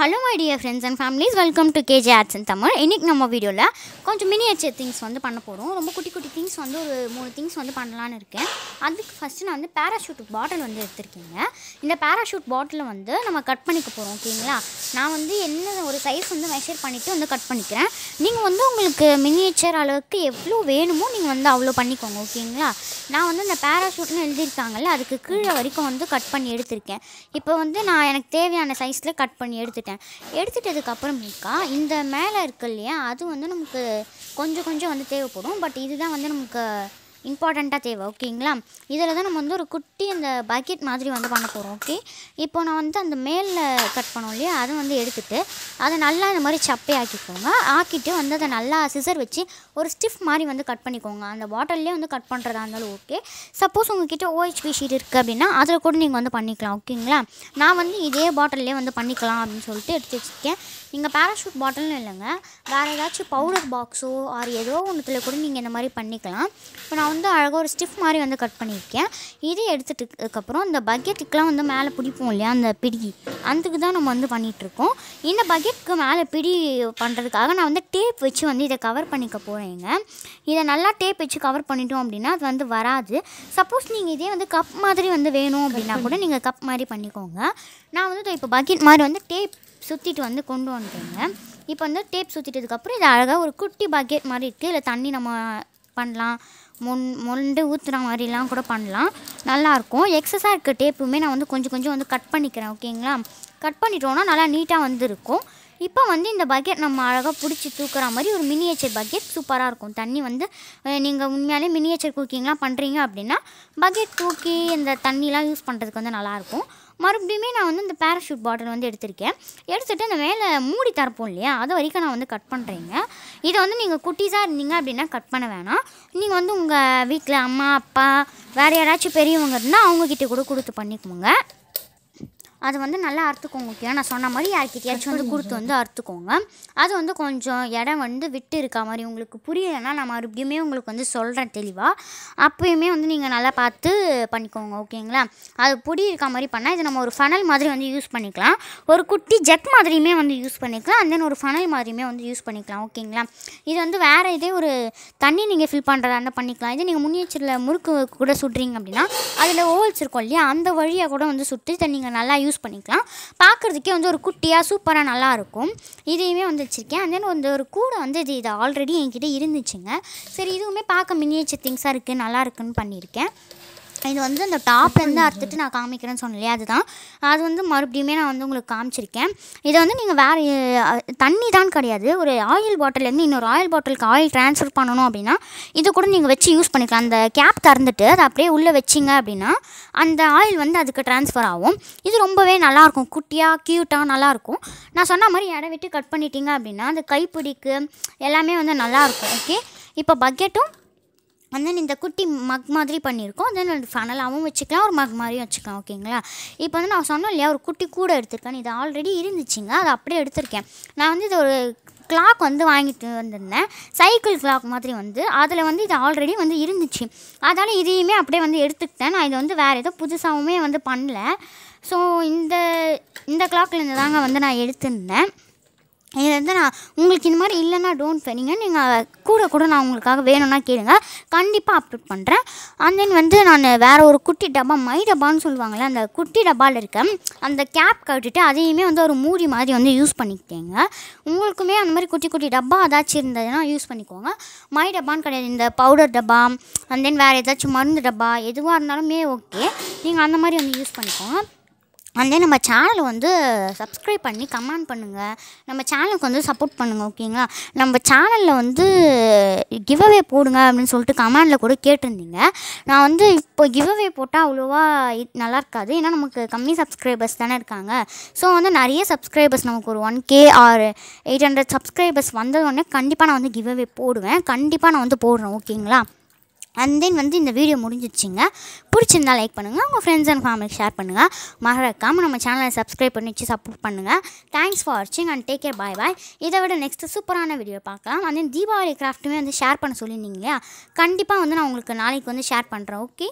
hello my friends and families welcome to KJ arts and Tamil இன்றைக்கி நம்ம வீடியோவில் கொஞ்சம் மினியேச்சர் திங்ஸ் வந்து பண்ண போகிறோம் ரொம்ப குட்டி குட்டி திங்ஸ் வந்து ஒரு மூணு திங்ஸ் வந்து பண்ணலான்னு இருக்கேன் அதுக்கு ஃபஸ்ட்டு நான் வந்து பேராஷூட் பாட்டில் வந்து எடுத்திருக்கேங்க இந்த பேராஷூட் பாட்டிலை வந்து நம்ம கட் பண்ணிக்க போகிறோம் ஓகேங்களா நான் வந்து என்ன ஒரு சைஸ் வந்து மெஷர் பண்ணிவிட்டு வந்து கட் பண்ணிக்கிறேன் நீங்கள் வந்து உங்களுக்கு மினியேச்சர் அளவுக்கு எவ்வளோ வேணுமோ நீங்கள் வந்து அவ்வளோ பண்ணிக்கோங்க ஓகேங்களா நான் வந்து இந்த பேராஷூட்னு எழுதியிருக்காங்கல்ல அதுக்கு கீழே வரைக்கும் வந்து கட் பண்ணி எடுத்திருக்கேன் இப்போ வந்து நான் எனக்கு தேவையான சைஸில் கட் பண்ணி எடுத்துட்டேன் எடுத்துட்டேன் எடுத்துட்டதுக்கப்புறமேக்கா இந்த மேலே இருக்கு இல்லையா அது வந்து நமக்கு கொஞ்சம் கொஞ்சம் வந்து தேவைப்படும் பட் இதுதான் வந்து நமக்கு இம்பார்ட்டண்ட்டாக தேவை ஓகேங்களா இதில் தான் நம்ம வந்து ஒரு குட்டி அந்த பக்கெட் மாதிரி வந்து பண்ண போகிறோம் ஓகே இப்போ நான் வந்து அந்த மேலில் கட் பண்ணோம் இல்லையா அதை வந்து எடுத்துகிட்டு அதை நல்லா இந்த மாதிரி சப்பை ஆக்கிக்கோங்க ஆக்கிட்டு வந்து அதை நல்லா சிசர் வச்சு ஒரு ஸ்டிஃப் மாதிரி வந்து கட் பண்ணிக்கோங்க அந்த பாட்டில்லே வந்து கட் பண்ணுறதா இருந்தாலும் ஓகே சப்போஸ் உங்ககிட்ட ஓஹெச்பி ஷீட் இருக்குது அப்படின்னா அதில் கூட நீங்கள் வந்து பண்ணிக்கலாம் ஓகேங்களா நான் வந்து இதே பாட்டில்லே வந்து பண்ணிக்கலாம் அப்படின்னு சொல்லிட்டு எடுத்து வச்சுருக்கேன் நீங்கள் பேராஷூட் பாட்டில்னு இல்லைங்க வேறு ஏதாச்சும் பவுடர் பாக்ஸோ ஆறு ஏதோ ஒன்றுத்தில் கூட நீங்கள் இந்த மாதிரி பண்ணிக்கலாம் இப்போ நான் நான் வந்து அழகாக ஒரு ஸ்டிஃப் மாதிரி வந்து கட் பண்ணியிருக்கேன் இதை எடுத்துட்டுக்கப்புறம் இந்த பக்கெட்டுக்கெலாம் வந்து மேலே பிடிப்போம் இல்லையா அந்த பிடி அதுக்கு தான் நம்ம வந்து பண்ணிகிட்ருக்கோம் இந்த பக்கெட்டுக்கு மேலே பிடி பண்ணுறதுக்காக நான் வந்து டேப் வச்சு வந்து இதை கவர் பண்ணிக்க போகிறேங்க இதை நல்லா டேப் வச்சு கவர் பண்ணிட்டோம் அப்படின்னா அது வந்து வராது சப்போஸ் நீங்கள் இதே வந்து கப் மாதிரி வந்து வேணும் அப்படின்னா கூட நீங்கள் கப் மாதிரி பண்ணிக்கோங்க நான் வந்து இப்போ பக்கெட் மாதிரி வந்து டேப் சுற்றிட்டு வந்து கொண்டு வந்துட்டேங்க இப்போ வந்து டேப் சுற்றிட்டதுக்கப்புறம் இது அழகாக ஒரு குட்டி பக்கெட் மாதிரி இருக்குது இல்லை தண்ணி நம்ம பண்ணலாம் மொண் முண்டு ஊற்றுற மாதிரிலாம் கூட பண்ணலாம் நல்லாயிருக்கும் எக்ஸஸாக இருக்க டேப்புமே நான் வந்து கொஞ்சம் கொஞ்சம் வந்து கட் பண்ணிக்கிறேன் ஓகேங்களா கட் பண்ணிட்டோன்னா நல்லா நீட்டாக வந்துருக்கும் இப்போ வந்து இந்த பக்கெட் நம்ம அழகாக பிடிச்சி தூக்குற மாதிரி ஒரு மினியேச்சர் பக்கெட் சூப்பராக இருக்கும் தண்ணி வந்து நீங்கள் உண்மையாலே மினியேச்சர் குக்கிங்லாம் பண்ணுறீங்க அப்படின்னா பக்கெட் தூக்கி இந்த தண்ணிலாம் யூஸ் பண்ணுறதுக்கு வந்து நல்லாயிருக்கும் மறுபடியுமே நான் வந்து இந்த பேராஷூட் பாட்டில் வந்து எடுத்திருக்கேன் எடுத்துகிட்டு அந்த மேலே மூடி தரப்போம் இல்லையா அது வரைக்கும் நான் வந்து கட் பண்ணுறேங்க இதை வந்து நீங்கள் குட்டீஸாக இருந்தீங்க அப்படின்னா கட் பண்ண வேணாம் நீங்கள் வந்து உங்கள் வீட்டில் அம்மா அப்பா வேறு யாராச்சும் பெரியவங்க இருந்தால் அவங்கக்கிட்ட கூட கொடுத்து பண்ணிக்கோங்க அது வந்து நல்லா அறுத்துக்கோங்க ஓகே நான் சொன்ன மாதிரி யார்கிட்டயாச்சும் வந்து கொடுத்து வந்து அறுத்துக்கோங்க அது வந்து கொஞ்சம் இடம் வந்து விட்டு இருக்கா மாதிரி உங்களுக்கு புரியலைன்னா நான் மறுபடியுமே உங்களுக்கு வந்து சொல்கிறேன் தெளிவாக அப்பயுமே வந்து நீங்கள் நல்லா பார்த்து பண்ணிக்கோங்க ஓகேங்களா அது பொடி இருக்க மாதிரி பண்ணால் இது நம்ம ஒரு ஃபனல் மாதிரி வந்து யூஸ் பண்ணிக்கலாம் ஒரு குட்டி ஜெக் மாதிரியுமே வந்து யூஸ் பண்ணிக்கலாம் அண்ட் தென் ஒரு ஃபனல் மாதிரியுமே வந்து யூஸ் பண்ணிக்கலாம் ஓகேங்களா இது வந்து வேறு இதே ஒரு தண்ணி நீங்கள் ஃபில் பண்ணுறதா இருந்தால் பண்ணிக்கலாம் இதே நீங்கள் முன்னேச்சரில் முறுக்கு கூட சுடுறீங்க அப்படின்னா அதில் ஓவல்ஸ் இருக்கும் இல்லையா அந்த வழியாக கூட வந்து சுட்டு இதை நீங்கள் நல்லா யூஸ் யூஸ் பண்ணிக்கலாம் பார்க்குறதுக்கே வந்து ஒரு குட்டியாக சூப்பராக நல்லாயிருக்கும் இதையுமே வந்து வச்சுருக்கேன் அண்ட் தென் வந்து ஒரு கூடை வந்து இது இது ஆல்ரெடி என்கிட்ட இருந்துச்சுங்க சரி இதுவுமே பார்க்க மினியேச்சர் திங்ஸாக இருக்குது நல்லா இருக்குன்னு பண்ணியிருக்கேன் இது வந்து இந்த டாப்லேருந்து அறுத்துட்டு நான் காமிக்கிறேன்னு சொன்னேன் அதுதான் அது வந்து மறுபடியுமே நான் வந்து உங்களுக்கு காமிச்சிருக்கேன் இதை வந்து நீங்கள் வேறு தண்ணி தான் கிடையாது ஒரு ஆயில் பாட்டிலேருந்து இன்னொரு ஆயில் பாட்டிலுக்கு ஆயில் ட்ரான்ஸ்ஃபர் பண்ணணும் அப்படின்னா இது கூட நீங்கள் வச்சு யூஸ் பண்ணிக்கலாம் அந்த கேப் திறந்துட்டு அதை அப்படியே உள்ளே வச்சிங்க அப்படின்னா அந்த ஆயில் வந்து அதுக்கு ட்ரான்ஸ்ஃபர் ஆகும் இது ரொம்பவே நல்லாயிருக்கும் குட்டியாக க்யூட்டாக நல்லாயிருக்கும் நான் சொன்ன மாதிரி இடம் விட்டு கட் பண்ணிட்டீங்க அப்படின்னா அந்த கைப்பிடிக்கு எல்லாமே வந்து நல்லாயிருக்கும் ஓகே இப்போ பக்கெட்டும் அண்ட் தென் இந்த குட்டி மக் மாதிரி பண்ணியிருக்கோம் தென் அந்த ஃபனலாகவும் வச்சுக்கலாம் ஒரு மக் மாதிரியும் வச்சுக்கலாம் ஓகேங்களா இப்போ வந்து நான் சொன்னேன் இல்லையா ஒரு குட்டி கூட எடுத்திருக்கேன் இது ஆல்ரெடி இருந்துச்சுங்க அதை அப்படியே எடுத்திருக்கேன் நான் வந்து இது ஒரு கிளாக் வந்து வாங்கிட்டு வந்திருந்தேன் சைக்கிள் கிளாக் மாதிரி வந்து அதில் வந்து இது ஆல்ரெடி வந்து இருந்துச்சு அதனால் இதையுமே அப்படியே வந்து எடுத்துக்கிட்டேன் நான் இதை வந்து வேறு ஏதோ புதுசாகவுமே வந்து பண்ணல ஸோ இந்த இந்த கிளாக்லேருந்து தாங்க வந்து நான் எடுத்திருந்தேன் இதில் வந்து நான் உங்களுக்கு இந்த மாதிரி இல்லைன்னா டோன்ட் ஃபெனிங்க நீங்கள் கூட கூட நான் உங்களுக்காக வேணும்னா கேளுங்க கண்டிப்பாக அப்லோட் பண்ணுறேன் அண்ட் தென் வந்து நான் வேறு ஒரு குட்டி டப்பா மை டப்பான்னு சொல்லுவாங்கள்ல அந்த குட்டி டப்பாவில் இருக்க அந்த கேப் கட்டிட்டு அதையுமே வந்து ஒரு மூடி மாதிரி வந்து யூஸ் பண்ணிக்கிட்டேங்க உங்களுக்குமே அந்த மாதிரி குட்டி குட்டி டப்பா ஏதாச்சும் இருந்ததுன்னா யூஸ் பண்ணிக்கோங்க மை டப்பான்னு கிடையாது இந்த பவுடர் டப்பா அண்ட் தென் வேறு ஏதாச்சும் மருந்து டப்பா எதுவாக இருந்தாலுமே ஓகே நீங்கள் அந்த மாதிரி வந்து யூஸ் பண்ணிக்கோங்க அண்ட் நம்ம சேனலை வந்து சப்ஸ்கிரைப் பண்ணி கமெண்ட் பண்ணுங்கள் நம்ம சேனலுக்கு வந்து சப்போர்ட் பண்ணுங்கள் ஓகேங்களா நம்ம சேனலில் வந்து கிவ் அவே போடுங்க அப்படின்னு சொல்லிட்டு கமெண்டில் கூட கேட்டிருந்தீங்க நான் வந்து இப்போ கிவ் அவே போட்டால் அவ்வளோவா நல்லா இருக்காது ஏன்னா நமக்கு கம்மி சப்ஸ்கிரைபர்ஸ் தானே இருக்காங்க ஸோ வந்து நிறைய சப்ஸ்கிரைபர்ஸ் நமக்கு ஒரு one K or eight hundred subscribers வந்ததுடனே கண்டிப்பாக நான் வந்து கிவ் அவே போடுவேன் கண்டிப்பாக நான் வந்து போடுறேன் ஓகேங்களா அண்ட் தென் வந்து இந்த வீடியோ முடிஞ்சிடுச்சிங்க பிடிச்சிருந்தா லைக் பண்ணுங்கள் உங்கள் ஃப்ரெண்ட்ஸ் அண்ட் ஃபேமிலிக்கு ஷேர் பண்ணுங்கள் மறக்காமல் நம்ம சேனலை சப்ஸ்கிரைப் பண்ணி வச்சு சப்போர்ட் பண்ணுங்கள் தேங்க்ஸ் ஃபார் வாட்சிங் and take care bye bye இதை விட நெக்ஸ்ட்டு சூப்பரான வீடியோ பார்க்கலாம் அண்ட் தென் தீபாவளி கிராஃப்ட்டுமே வந்து ஷேர் பண்ண சொல்லியிருந்தீங்க இல்லையா கண்டிப்பாக வந்து நான் உங்களுக்கு நாளைக்கு வந்து ஷேர் பண்ணுறேன் ஓகே